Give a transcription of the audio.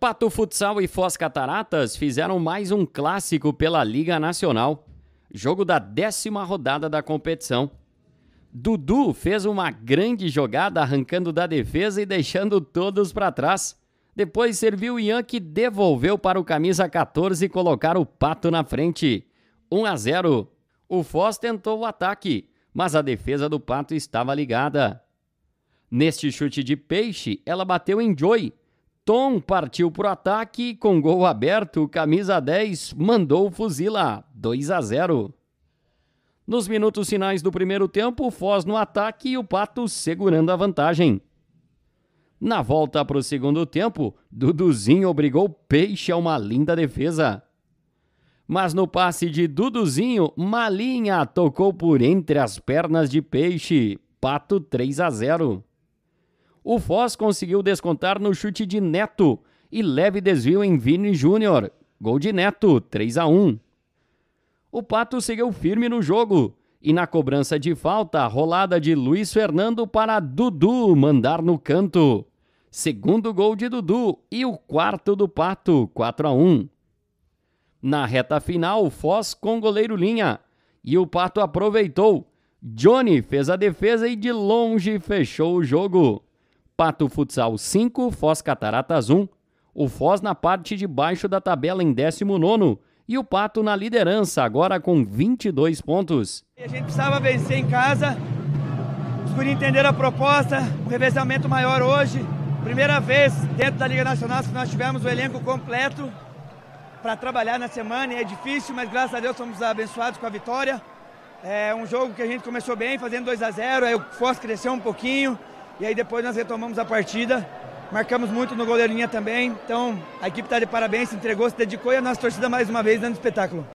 Pato Futsal e Foz Cataratas fizeram mais um clássico pela Liga Nacional, jogo da décima rodada da competição. Dudu fez uma grande jogada arrancando da defesa e deixando todos para trás. Depois serviu Ian que devolveu para o camisa 14 colocar o Pato na frente. 1 a 0. O Foz tentou o ataque, mas a defesa do Pato estava ligada. Neste chute de peixe, ela bateu em Joy, Tom partiu para o ataque com gol aberto, camisa 10 mandou fuzila, 2 a 0. Nos minutos finais do primeiro tempo, Foz no ataque e o Pato segurando a vantagem. Na volta para o segundo tempo, Duduzinho obrigou Peixe a uma linda defesa. Mas no passe de Duduzinho, Malinha tocou por entre as pernas de Peixe, Pato 3 a 0. O Foz conseguiu descontar no chute de Neto e leve desvio em Vini Júnior. Gol de Neto, 3 a 1. O Pato seguiu firme no jogo e na cobrança de falta, rolada de Luiz Fernando para Dudu mandar no canto. Segundo gol de Dudu e o quarto do Pato, 4 a 1. Na reta final, Foz com goleiro linha e o Pato aproveitou. Johnny fez a defesa e de longe fechou o jogo. Pato Futsal 5, Foz Cataratas 1. O Foz na parte de baixo da tabela em 19 e o Pato na liderança, agora com 22 pontos. A gente precisava vencer em casa. Os entender entenderam a proposta, o um revezamento maior hoje. Primeira vez dentro da Liga Nacional que nós tivemos o elenco completo para trabalhar na semana. É difícil, mas graças a Deus somos abençoados com a vitória. É um jogo que a gente começou bem, fazendo 2 a 0 aí o Foz cresceu um pouquinho, e aí depois nós retomamos a partida. Marcamos muito no goleirinha também. Então a equipe está de parabéns, se entregou, se dedicou e a nossa torcida mais uma vez dando espetáculo.